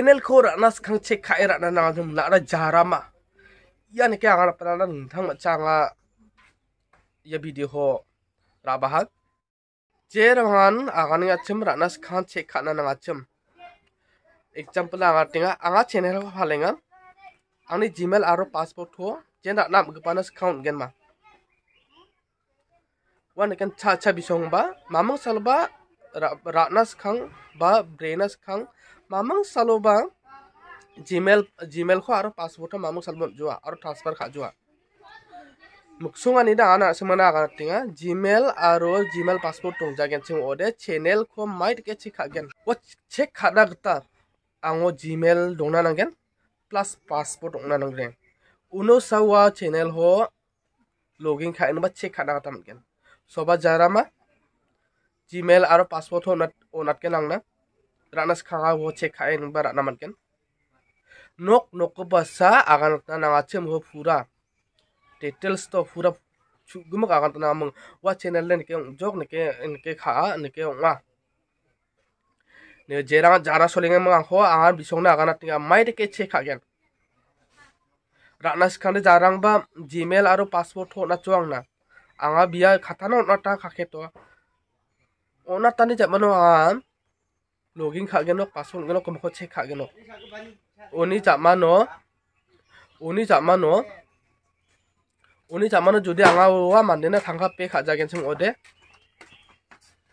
Enel ko rana kang cek kai rana na ngam na ra jarama. Ya ke angara ngana pala nan ma changa ya video ho rabahat. Je rahan agan chim rana skang che khana na ngachim. Example anga tinga anga channel ho phalenga. Angni Gmail aro passport ho jen rana mgpanas count gen ma. Wan kan cha cha bisong ba mamang salba ratnas kang ba brainas kang মামং চালো বা Gmail Gmail খো আৰু পাছপৰ্টৰ মামং চালব যোৱা আৰু ট্ৰান্সফাৰ খা যোৱা মোক চুঙানি দা আনা চুমানা আগা টিঙা জিমেইল আৰু জিমেইল পাছপৰ্ট টং যাগেন চিং অদে চেনেল খো মাইট কে চি খাগেন অ' চেক খাদা গোটা আঙো জিমেইল দংনা নাগেন প্লাছ পাছপৰ্ট দংনা নাগেন উনো চাওয়া চেনেল হো লগিন খাইন বা চেক খাদা গোটা মানগেন সবা যারা মা জিমেইল আৰু পাছপৰ্ট হো অনাতকে নাংনা ranas kaga woche kae nung bara naman ken nok nok ko basa agan ta na ngache mo pura details to pura gumak agan ta namang wa channel len ke jok ne ke in ke kha ne ke wa ne jera jara solinga ma ho a bisong na agan na tinga mai ke che kha gen kan? ranas khande jarang ba gmail aro passport ho na chuang na anga biya khata na ta kake ke to ona tani mano am login khak geno password geno komo che khak geno uni chama no uni chama no uni chama no jodi anga wa mandena thanga pe kha jagen sim ode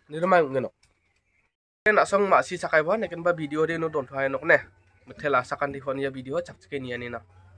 nirmai geno ken asong ma si sakai ba neken ba video re no don thai nok ne mithela sakandi khon ya video chak chake ni ani na